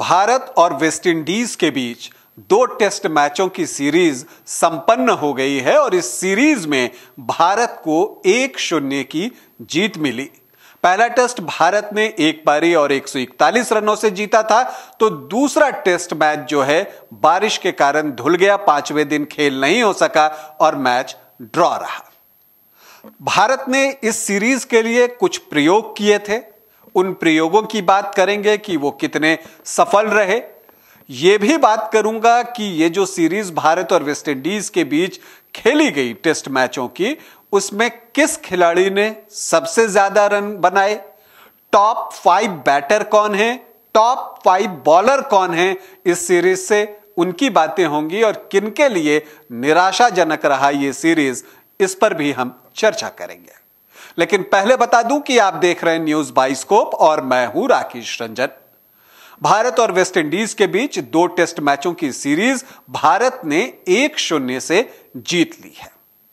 भारत और वेस्टइंडीज के बीच दो टेस्ट मैचों की सीरीज संपन्न हो गई है और इस सीरीज में भारत को एक शून्य की जीत मिली पहला टेस्ट भारत ने एक पारी और 141 रनों से जीता था तो दूसरा टेस्ट मैच जो है बारिश के कारण धुल गया पांचवें दिन खेल नहीं हो सका और मैच ड्रॉ रहा भारत ने इस सीरीज के लिए कुछ प्रयोग किए थे उन प्रयोगों की बात करेंगे कि वो कितने सफल रहे ये भी बात करूंगा कि ये जो सीरीज भारत और वेस्टइंडीज के बीच खेली गई टेस्ट मैचों की उसमें किस खिलाड़ी ने सबसे ज्यादा रन बनाए टॉप फाइव बैटर कौन है टॉप फाइव बॉलर कौन है इस सीरीज से उनकी बातें होंगी और किनके लिए निराशाजनक रहा ये सीरीज इस पर भी हम चर्चा करेंगे लेकिन पहले बता दूं कि आप देख रहे हैं न्यूज बाइस्कोप और मैं हूं राकेश रंजन भारत और वेस्टइंडीज के बीच दो टेस्ट मैचों की सीरीज भारत ने एक शून्य से जीत ली है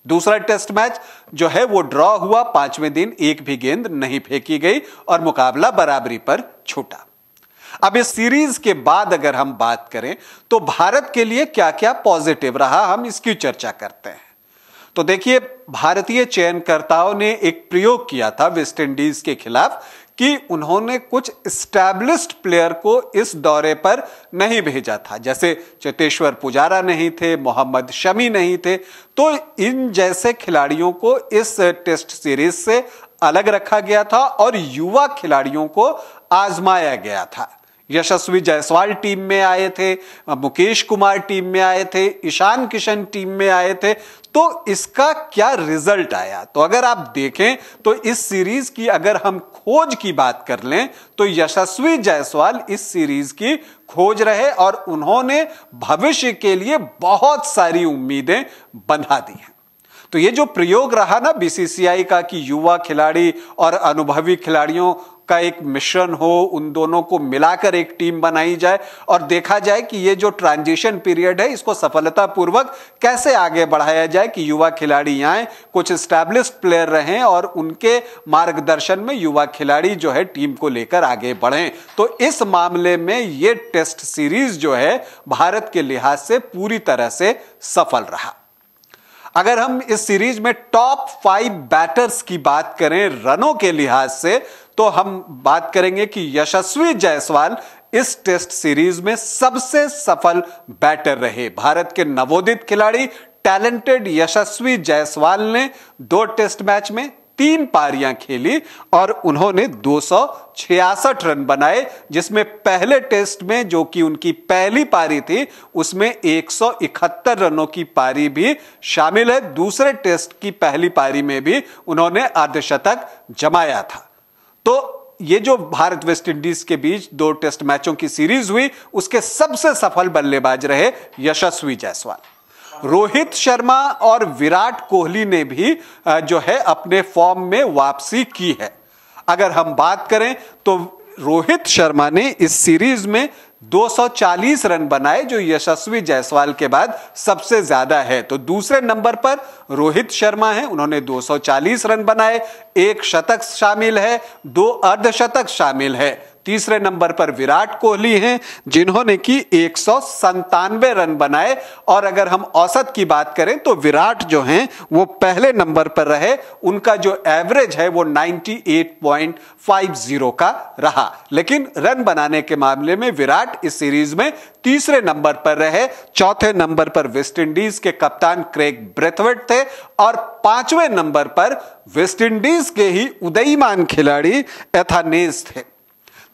दूसरा टेस्ट मैच जो है वो ड्रॉ हुआ पांचवें दिन एक भी गेंद नहीं फेंकी गई और मुकाबला बराबरी पर छूटा अब इस सीरीज के बाद अगर हम बात करें तो भारत के लिए क्या क्या पॉजिटिव रहा हम इसकी चर्चा करते हैं तो देखिए भारतीय चयनकर्ताओं ने एक प्रयोग किया था वेस्ट इंडीज के खिलाफ कि उन्होंने कुछ स्टैब्लिस्ड प्लेयर को इस दौरे पर नहीं भेजा था जैसे चेतेश्वर पुजारा नहीं थे मोहम्मद शमी नहीं थे तो इन जैसे खिलाड़ियों को इस टेस्ट सीरीज से अलग रखा गया था और युवा खिलाड़ियों को आजमाया गया था यशस्वी जायसवाल टीम में आए थे मुकेश कुमार टीम में आए थे ईशान किशन टीम में आए थे तो इसका क्या रिजल्ट आया तो अगर आप देखें तो इस सीरीज की अगर हम खोज की बात कर लें तो यशस्वी जायसवाल इस सीरीज की खोज रहे और उन्होंने भविष्य के लिए बहुत सारी उम्मीदें बना दी हैं तो ये जो प्रयोग रहा ना बीसीसीआई का कि युवा खिलाड़ी और अनुभवी खिलाड़ियों का एक मिश्रण हो उन दोनों को मिलाकर एक टीम बनाई जाए और देखा जाए कि ये जो ट्रांजिशन पीरियड है इसको सफलतापूर्वक कैसे आगे बढ़ाया जाए कि युवा खिलाड़ी आए कुछ स्टैब्लिश प्लेयर रहें और उनके मार्गदर्शन में युवा खिलाड़ी जो है टीम को लेकर आगे बढ़ें तो इस मामले में ये टेस्ट सीरीज जो है भारत के लिहाज से पूरी तरह से सफल रहा अगर हम इस सीरीज में टॉप फाइव बैटर्स की बात करें रनों के लिहाज से तो हम बात करेंगे कि यशस्वी जायसवाल इस टेस्ट सीरीज में सबसे सफल बैटर रहे भारत के नवोदित खिलाड़ी टैलेंटेड यशस्वी जायसवाल ने दो टेस्ट मैच में तीन पारियां खेली और उन्होंने दो रन बनाए जिसमें पहले टेस्ट में जो कि उनकी पहली पारी थी उसमें 171 रनों की पारी भी शामिल है दूसरे टेस्ट की पहली पारी में भी उन्होंने अर्धशतक जमाया था तो ये जो भारत वेस्ट इंडीज के बीच दो टेस्ट मैचों की सीरीज हुई उसके सबसे सफल बल्लेबाज रहे यशस्वी जायसवाल रोहित शर्मा और विराट कोहली ने भी जो है अपने फॉर्म में वापसी की है अगर हम बात करें तो रोहित शर्मा ने इस सीरीज में 240 रन बनाए जो यशस्वी जायसवाल के बाद सबसे ज्यादा है तो दूसरे नंबर पर रोहित शर्मा है उन्होंने 240 रन बनाए एक शतक शामिल है दो अर्धशतक शामिल है तीसरे नंबर पर विराट कोहली हैं जिन्होंने की एक रन बनाए और अगर हम औसत की बात करें तो विराट जो हैं वो पहले नंबर पर रहे उनका जो एवरेज है वो 98.50 का रहा लेकिन रन बनाने के मामले में विराट इस सीरीज में तीसरे नंबर पर रहे चौथे नंबर पर वेस्टइंडीज के कप्तान क्रेग ब्रेथवेट थे और पांचवें नंबर पर वेस्टइंडीज के ही उदयमान खिलाड़ी एथानेस थे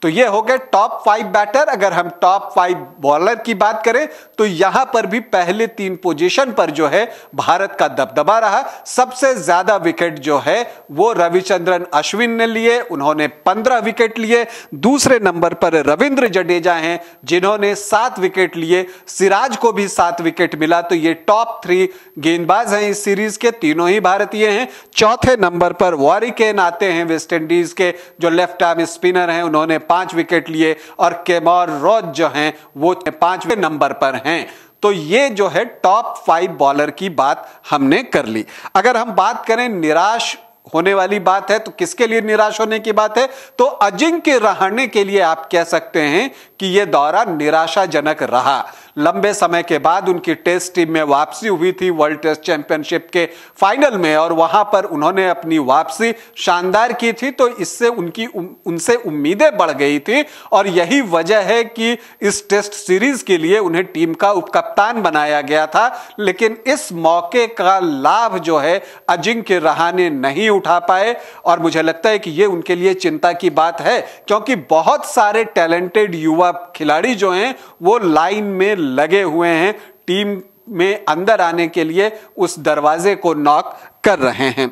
तो ये हो गए टॉप फाइव बैटर अगर हम टॉप फाइव बॉलर की बात करें तो यहां पर भी पहले तीन पोजीशन पर जो है भारत का दबदबा रहा सबसे ज्यादा विकेट जो है वो रविचंद्रन अश्विन ने लिए उन्होंने पंद्रह विकेट लिए दूसरे नंबर पर रविंद्र जडेजा हैं जिन्होंने सात विकेट लिए सिराज को भी सात विकेट मिला तो ये टॉप थ्री गेंदबाज हैं इस सीरीज के तीनों ही भारतीय हैं चौथे नंबर पर वारिकेन आते हैं वेस्टइंडीज के जो लेफ्ट आर्म स्पिनर हैं उन्होंने पांच विकेट लिए और केमॉर रोज जो हैं वो पांचवें नंबर पर हैं तो ये जो है टॉप फाइव बॉलर की बात हमने कर ली अगर हम बात करें निराश होने वाली बात है तो किसके लिए निराश होने की बात है तो अजिंक्य रहाणे के लिए आप कह सकते हैं कि यह दौरा निराशाजनक रहा लंबे समय के बाद उनकी टेस्ट टीम में वापसी हुई थी वर्ल्ड टेस्ट चैंपियनशिप के फाइनल में और वहां पर उन्होंने अपनी वापसी शानदार की थी तो इससे उनकी उनसे उम्मीदें बढ़ गई थी और यही वजह है कि इस टेस्ट सीरीज के लिए उन्हें टीम का उपकप्तान बनाया गया था लेकिन इस मौके का लाभ जो है अजिंक्य रहाने नहीं उठा पाए और मुझे लगता है कि ये उनके लिए चिंता की बात है क्योंकि बहुत सारे टैलेंटेड युवा खिलाड़ी जो हैं वो लाइन में लगे हुए हैं टीम में अंदर आने के लिए उस दरवाजे को नॉक कर रहे हैं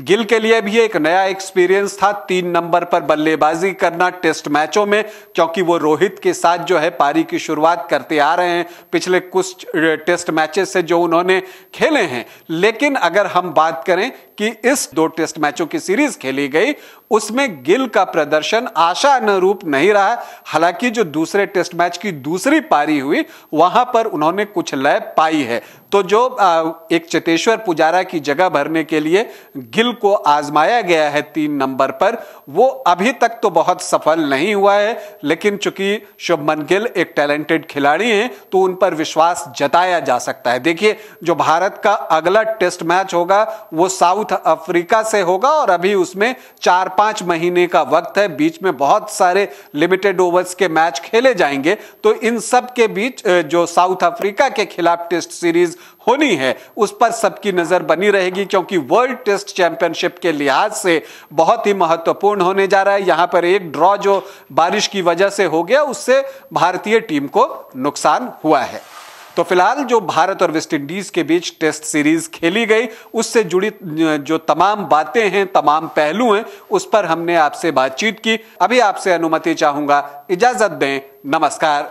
गिल के लिए भी एक नया एक्सपीरियंस था तीन नंबर पर बल्लेबाजी करना टेस्ट मैचों में क्योंकि वो रोहित के साथ जो है पारी की शुरुआत करते आ रहे हैं पिछले कुछ टेस्ट मैचेस से जो उन्होंने खेले हैं लेकिन अगर हम बात करें कि इस दो टेस्ट मैचों की सीरीज खेली गई उसमें गिल का प्रदर्शन आशा अनुरूप नहीं रहा हालांकि जो दूसरे टेस्ट मैच की दूसरी पारी हुई वहां पर उन्होंने कुछ लय पाई है तो जो एक चेतेश्वर पुजारा की जगह भरने के लिए गिल को आजमाया गया है तीन नंबर पर वो अभी तक तो बहुत सफल नहीं हुआ है लेकिन चूंकि शुभमन गिल एक टैलेंटेड खिलाड़ी हैं तो उन पर विश्वास जताया जा सकता है देखिए जो भारत का अगला टेस्ट मैच होगा वो साउथ अफ्रीका से होगा और अभी उसमें चार पांच महीने का वक्त है बीच में बहुत सारे लिमिटेड ओवर्स के मैच खेले जाएंगे तो इन सब के बीच जो साउथ अफ्रीका के खिलाफ टेस्ट सीरीज होनी है उस पर सबकी नज़र बनी रहेगी क्योंकि वर्ल्ड टेस्ट चैंपियनशिप के लिहाज से बहुत ही महत्वपूर्ण होने जा रहा है यहां पर एक ड्रॉ जो बारिश की वजह से हो गया उससे भारतीय टीम को नुकसान हुआ है तो फिलहाल जो भारत और वेस्टइंडीज के बीच टेस्ट सीरीज खेली गई उससे जुड़ी जो तमाम बातें हैं तमाम पहलू हैं उस पर हमने आपसे बातचीत की अभी आपसे अनुमति चाहूंगा इजाजत दें नमस्कार